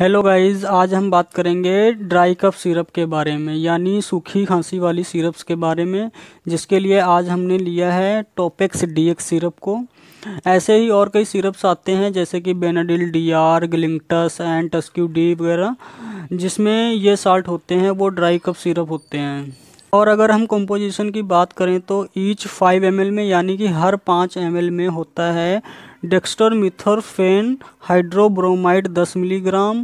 hello guys आज हम बात करेंगे ड्राई कफ सिरप के बारे में यानी सूखी खांसी वाली सिरप्स के बारे में जिसके लिए आज हमने लिया है टोपेक्स डीएक्स सिरप को ऐसे ही और कई सिरप्स आते हैं जैसे कि Benadryl D R Grilinctus and Tusq D वगैरह जिसमें ये साल्ट होते हैं वो ड्राई कफ सिरप होते हैं और अगर हम कंपोजिशन की बात करें तो ईच फाइव एम में यानी कि हर पाँच एम में होता है dextromethorphan hydrobromide 10 milligram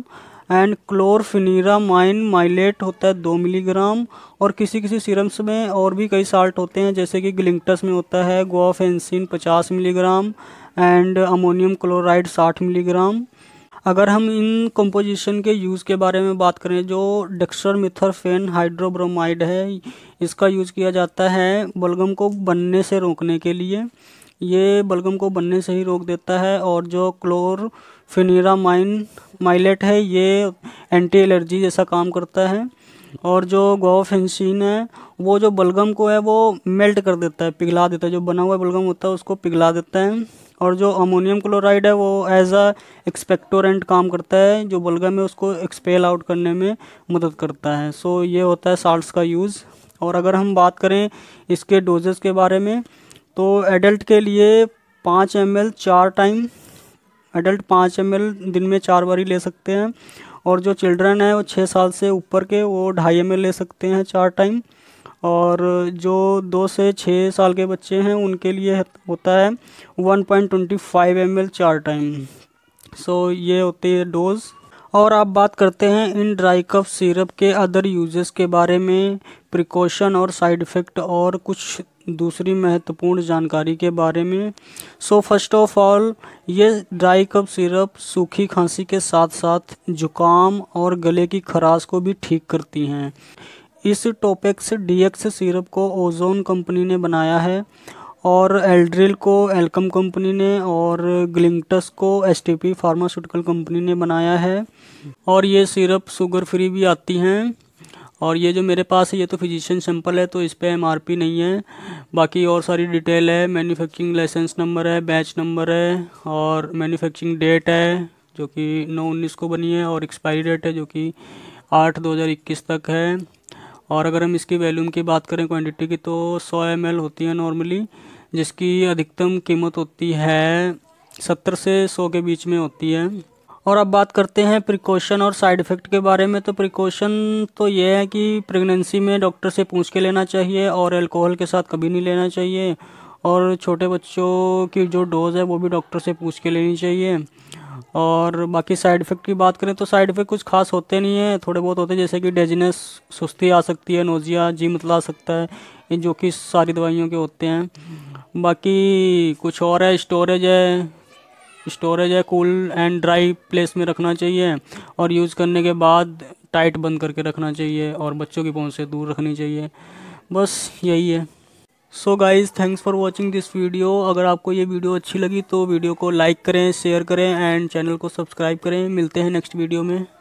and chlorpheniramine maleate होता है दो मिलीग्राम और किसी किसी सीरम्स में और भी कई साल्ट होते हैं जैसे कि ग्लिंगटस में होता है guaifenesin 50 milligram and ammonium chloride 60 milligram अगर हम इन कंपोजिशन के यूज़ के बारे में बात करें जो मिथरफेन हाइड्रोब्रोमाइड है इसका यूज़ किया जाता है बलगम को बनने से रोकने के लिए ये बलगम को बनने से ही रोक देता है और जो क्लोरफिनिरामाइन माइलेट है ये एंटी एलर्जी जैसा काम करता है और जो गोफेंसिन है वो जो बलगम को है वो मेल्ट कर देता है पिघला देता है जो बना हुआ बलगम होता है उसको पिघला देता है और जो अमोनियम क्लोराइड है वो एज अ एक्सपेक्टोरेंट काम करता है जो बलगम है उसको एक्सपेल आउट करने में मदद करता है सो ये होता है साल्ट का यूज़ और अगर हम बात करें इसके डोजेस के बारे में तो एडल्ट के लिए पाँच एम एल चार टाइम एडल्ट पाँच एम एल दिन में चार बारी ले सकते हैं और जो चिल्ड्रन है वो छः साल से ऊपर के वो ढाई एम एल ले सकते हैं चार टाइम और जो दो से छः साल के बच्चे हैं उनके लिए होता है one point twenty five M L चार टाइम सो ये होती है डोज़ और आप बात करते हैं इन ड्राई कफ सिरप के अदर यूजेस के बारे में प्रिकॉशन और साइड इफ़ेक्ट और कुछ दूसरी महत्वपूर्ण जानकारी के बारे में सो फर्स्ट ऑफ ऑल ये ड्राई कप सिरप सूखी खांसी के साथ साथ जुकाम और गले की खराश को भी ठीक करती हैं इस टोपेक्स डीएक्स सिरप को ओजोन कंपनी ने बनाया है और एल्ड्रिल को एल्कम कंपनी ने और ग्लिंगटस को एस फार्मास्यूटिकल कंपनी ने बनाया है और ये सिरप शुगर फ्री भी आती हैं और ये जो मेरे पास है ये तो फिजिशियन सैम्पल है तो इस पर एम नहीं है बाकी और सारी डिटेल है मैन्युफैक्चरिंग लाइसेंस नंबर है बैच नंबर है और मैन्युफैक्चरिंग डेट है जो कि नौ उन्नीस को बनी है और एक्सपायरी डेट है जो कि आठ दो हज़ार इक्कीस तक है और अगर हम इसकी वैल्यूम की बात करें क्वान्टिटी की तो सौ एम होती है नॉर्मली जिसकी अधिकतम कीमत होती है सत्तर से सौ के बीच में होती है और अब बात करते हैं प्रिकॉशन और साइड इफ़ेक्ट के बारे में तो प्रिकॉशन तो ये है कि प्रेगनेंसी में डॉक्टर से पूछ के लेना चाहिए और अल्कोहल के साथ कभी नहीं लेना चाहिए और छोटे बच्चों की जो डोज़ है वो भी डॉक्टर से पूछ के लेनी चाहिए और बाकी साइड इफ़ेक्ट की बात करें तो साइड इफ़ेक्ट कुछ खास होते नहीं हैं थोड़े बहुत होते हैं जैसे कि डेजनेस सुस्ती आ सकती है नोजिया जी मतला सकता है जो कि सारी दवाइयों के होते हैं बाकी कुछ और है स्टोरेज है स्टोरेज है कूल एंड ड्राई प्लेस में रखना चाहिए और यूज़ करने के बाद टाइट बंद करके रखना चाहिए और बच्चों की पहुँच से दूर रखनी चाहिए बस यही है so guys thanks for watching this video अगर आपको ये वीडियो अच्छी लगी तो वीडियो को लाइक करें शेयर करें एंड चैनल को सब्सक्राइब करें मिलते हैं नेक्स्ट वीडियो में